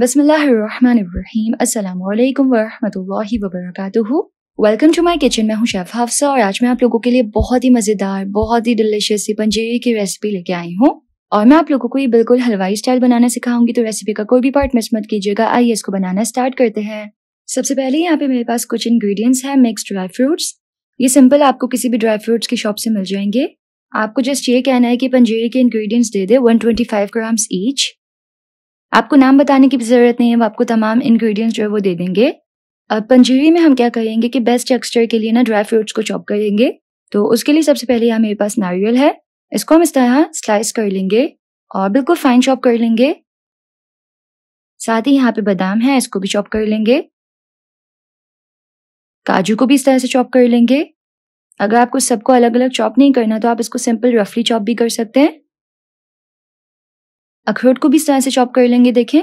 बिसमीम अल्लाम वरहमल वेलकम टू माई किचन मैं हूँ शेफ़ हाफसा और आज मैं आप लोगों के लिए बहुत ही मज़ेदार बहुत ही डिलिशियस सी पंजीरी की रेसिपी लेके आई हूँ और मैं आप लोगों को ये बिल्कुल हलवाई स्टाइल बनाना सिखाऊंगी तो रेसिपी का कोई भी पार्ट मिस मत कीजिएगा आइए इसको बनाना स्टार्ट करते हैं सबसे पहले यहाँ पे मेरे पास कुछ इंग्रेडिएंट्स हैं मिक्स ड्राई फ्रूट्स ये सिंपल आपको किसी भी ड्राई फ्रूट्स की शॉप से मिल जाएंगे आपको जस्ट ये कहना है कि पंजीरी के इंग्रेडिएंट्स दे दे 125 ग्राम्स ईच आपको नाम बताने की भी ज़रूरत नहीं है वो आपको तमाम इंग्रेडिएंट्स जो है वो दे देंगे अब पंजीरी में हम क्या करेंगे कि बेस्ट टेक्सचर के लिए ना ड्राई फ्रूट्स को चॉप करेंगे तो उसके लिए सबसे पहले यहाँ मेरे पास नारियल है इसको हम इस तरह स्लाइस कर लेंगे और बिल्कुल फाइन चॉप कर लेंगे साथ ही यहाँ पे बादाम है इसको भी चॉप कर लेंगे काजू को भी इस तरह से चॉप कर लेंगे अगर आपको सबको अलग अलग चॉप नहीं करना तो आप इसको सिंपल रफली चॉप भी कर सकते हैं अखरोट को भी इस तरह से चॉप कर लेंगे देखें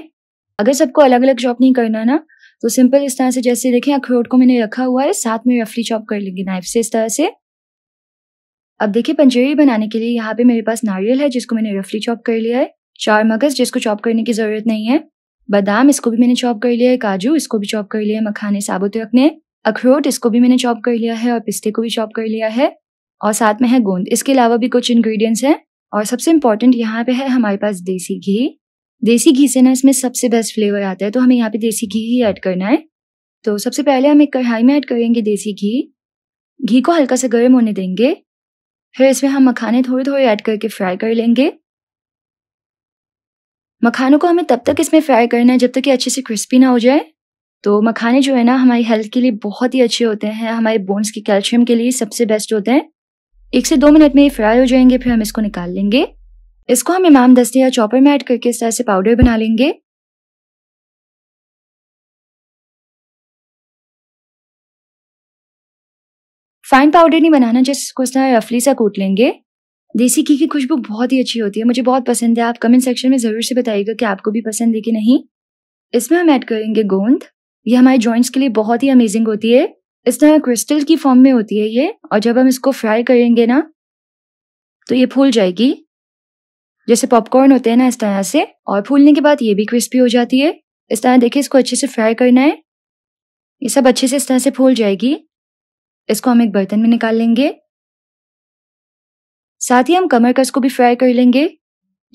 अगर सबको अलग अलग चॉप नहीं करना है ना तो सिंपल इस तरह से जैसे देखें अखरोट को मैंने रखा हुआ है साथ में रफली चॉप कर लेंगे नाइफ से इस तरह से अब देखिए पंजेरी बनाने के लिए यहाँ पे मेरे पास नारियल है जिसको मैंने रफली चॉप कर लिया है चार मगज जिसको चॉप करने की ज़रूरत नहीं है बादाम इसको भी मैंने चॉप कर लिया है काजू इसको भी चॉप कर लिया है मखाने साबुत रखने अखरोट इसको भी मैंने चॉप कर लिया है और पिस्ते को भी चॉप कर लिया है और साथ में है गोंद इसके अलावा भी कुछ इंग्रेडिएंट्स हैं और सबसे इम्पोर्टेंट यहाँ पे है हमारे पास देसी घी देसी घी से ना इसमें सबसे बेस्ट फ्लेवर आता है तो हमें यहाँ पे देसी घी ही ऐड करना है तो सबसे पहले हम एक कढ़ाई में ऐड करेंगे देसी घी घी को हल्का सा गर्म होने देंगे फिर इसमें हम मखाने थोड़े थोड़े ऐड करके फ्राई कर लेंगे मखानों को हमें तब तक इसमें फ्राई करना है जब तक कि अच्छे से क्रिस्पी ना हो जाए तो मखाने जो है ना हमारी हेल्थ के लिए बहुत ही अच्छे होते हैं हमारे बोन्स की कैल्शियम के लिए सबसे बेस्ट होते हैं एक से दो मिनट में ये फ्राई हो जाएंगे फिर हम इसको निकाल लेंगे इसको हम इमाम दस्ते या चॉपर में ऐड करके इस तरह से पाउडर बना लेंगे फाइन पाउडर नहीं बनाना जिसको इस तरह रफली सा कूट लेंगे देसी घी की खुशबू बहुत ही अच्छी होती है मुझे बहुत पसंद है आप कमेंट सेक्शन में ज़रूर से बताइएगा कि आपको भी पसंद है कि नहीं इसमें हम ऐड करेंगे गोंद ये हमारे जॉइंट्स के लिए बहुत ही अमेजिंग होती है इस तरह क्रिस्टल की फॉर्म में होती है ये और जब हम इसको फ्राई करेंगे ना तो ये फूल जाएगी जैसे पॉपकॉर्न होते हैं ना इस तरह से और फूलने के बाद ये भी क्रिस्पी हो जाती है इस तरह देखिए इसको अच्छे से फ्राई करना है ये सब अच्छे से इस तरह से फूल जाएगी इसको हम एक बर्तन में निकाल लेंगे साथ ही हम कमर को भी फ्राई कर लेंगे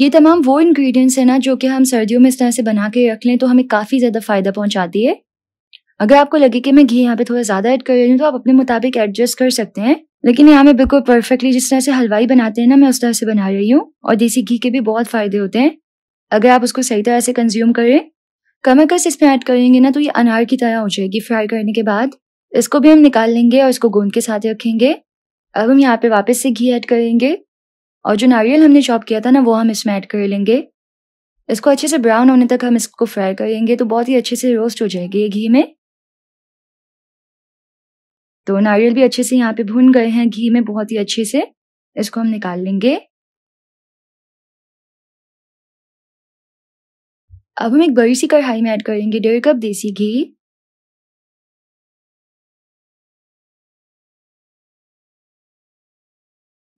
ये तमाम वो इंग्रेडिएंट्स हैं ना जो कि हम सर्दियों में इस तरह से बना के रख लें तो हमें काफ़ी ज़्यादा फ़ायदा पहुंचाती है अगर आपको लगे कि मैं घी यहाँ पे थोड़ा ज़्यादा ऐड कर रही हूँ तो आप अपने मुताबिक एडजस्ट कर सकते हैं लेकिन यहाँ मैं बिल्कुल परफेक्टली जिस तरह से हलवाई बनाते हैं ना मैं उस तरह से बना रही हूँ और देसी घी के भी बहुत फ़ायदे होते हैं अगर आप उसको सही तरह से कंज्यूम करें कमरकस इसमें ऐड करेंगे ना तो ये अनार की तरह हो जाएगी फ्राई करने के बाद इसको भी हम निकाल लेंगे और इसको गोंद के साथ रखेंगे अब हम यहाँ पे वापस से घी ऐड करेंगे और जो नारियल हमने चॉप किया था ना वो हम इसमें ऐड कर लेंगे इसको अच्छे से ब्राउन होने तक हम इसको फ्राई करेंगे तो बहुत ही अच्छे से रोस्ट हो जाएगी ये घी में तो नारियल भी अच्छे से यहाँ पे भून गए हैं घी में बहुत ही अच्छे से इसको हम निकाल लेंगे अब हम एक बड़ी सी कढ़ाई में ऐड करेंगे डेढ़ कप देसी घी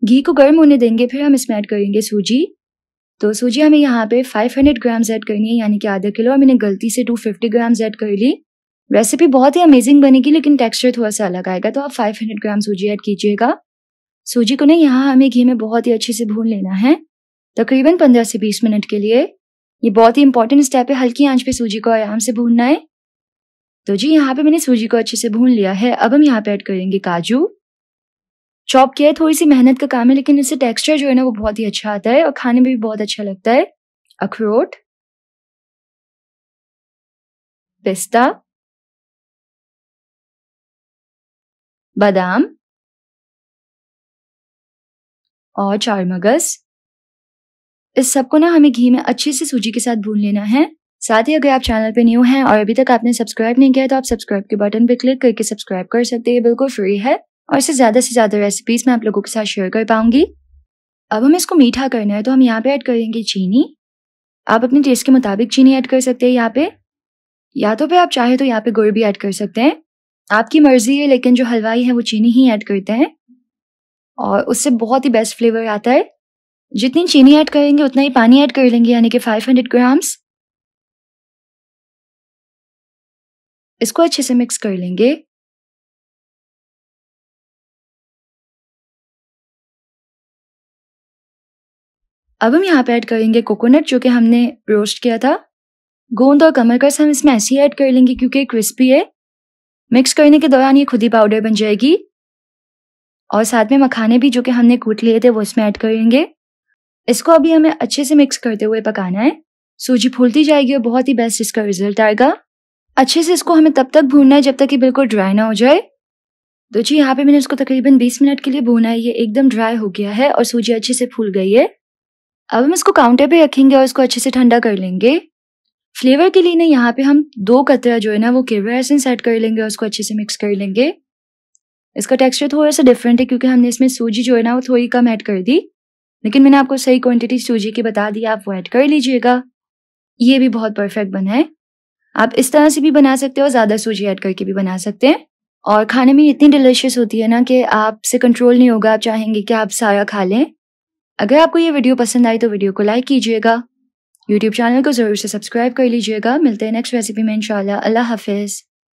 घी को गर्म होने देंगे फिर हम इसमें ऐड करेंगे सूजी तो सूजी हमें यहाँ पे 500 ग्राम्स ऐड करनी है यानी कि आधा किलो और मैंने गलती से 250 ग्राम्स ऐड कर ली रेसिपी बहुत ही अमेजिंग बनेगी लेकिन टेक्सचर थोड़ा सा अलग आएगा तो आप 500 ग्राम सूजी ऐड कीजिएगा सूजी को ना यहाँ हमें घी में बहुत ही अच्छे से भून लेना है तकरीबन पंद्रह से बीस मिनट के लिए ये बहुत ही इंपॉर्टेंट स्टेप है हल्की आंच पे सूजी को आराम से भूनना है तो जी यहाँ पे मैंने सूजी को अच्छे से भून लिया है अब हम यहाँ पे ऐड करेंगे काजू चॉप किया है थोड़ी सी मेहनत का काम है लेकिन इससे टेक्सचर जो है ना वो बहुत ही अच्छा आता है और खाने में भी बहुत अच्छा लगता है अखरोट पिस्ता बादाम और चार मगज इस सबको ना हमें घी में अच्छे से सूजी के साथ भून लेना है साथ ही अगर आप चैनल पे न्यू हैं और अभी तक आपने सब्सक्राइब नहीं किया तो आप सब्सक्राइब के बटन पे क्लिक करके सब्सक्राइब कर सकते हैं बिल्कुल फ्री है और इससे ज़्यादा से ज़्यादा रेसिपीज मैं आप लोगों के साथ शेयर कर पाऊंगी अब हमें इसको मीठा करना है तो हम यहाँ पे ऐड करेंगे चीनी आप अपने टेस्ट के मुताबिक चीनी ऐड कर सकते हैं यहाँ पे या तो फिर आप चाहे तो यहाँ पे गुड़ भी ऐड कर सकते हैं आपकी मर्जी है लेकिन जो हलवाई है वो चीनी ही ऐड करते हैं और उससे बहुत ही बेस्ट फ्लेवर आता है जितनी चीनी ऐड करेंगे उतना ही पानी ऐड कर लेंगे यानी कि 500 ग्राम्स इसको अच्छे से मिक्स कर लेंगे अब हम यहाँ पे ऐड करेंगे कोकोनट जो कि हमने रोस्ट किया था गोंद और कमरकस हम इसमें ऐसे ही ऐड कर लेंगे क्योंकि क्रिस्पी है मिक्स करने के दौरान ये खुद ही पाउडर बन जाएगी और साथ में मखाने भी जो कि हमने कूट लिए थे वो इसमें ऐड करेंगे इसको अभी हमें अच्छे से मिक्स करते हुए पकाना है सूजी फूलती जाएगी और बहुत ही बेस्ट इसका रिजल्ट आएगा अच्छे से इसको हमें तब तक भूनना है जब तक ये बिल्कुल ड्राई ना हो जाए तो जी यहाँ पे मैंने इसको तकरीबन 20 मिनट के लिए भूना है ये एकदम ड्राई हो गया है और सूजी अच्छे से फूल गई है अब हम इसको काउंटर पे रखेंगे और इसको अच्छे से ठंडा कर लेंगे फ्लेवर के लिए ना यहाँ पे हम दो कतरा जो है ना वो केवरा एसेंस ऐड कर लेंगे और उसको अच्छे से मिक्स कर लेंगे इसका टेक्सचर थोड़ा सा डिफरेंट है क्योंकि हमने इसमें सूजी जो है ना वो थोड़ी कम ऐड कर दी लेकिन मैंने आपको सही क्वांटिटी सूजी की बता दी आप वो ऐड कर लीजिएगा ये भी बहुत परफेक्ट बना है आप इस तरह से भी बना सकते हो ज़्यादा सूजी ऐड करके भी बना सकते हैं और खाने में इतनी डिलिशियस होती है ना कि आपसे कंट्रोल नहीं होगा आप चाहेंगे कि आप सारा खा लें अगर आपको ये वीडियो पसंद आई तो वीडियो को लाइक कीजिएगा यूट्यूब चैनल को ज़रूर से सब्सक्राइब कर लीजिएगा मिलते हैं नेक्स्ट रेसिपी में इंशाल्लाह अल्लाह हाफिज़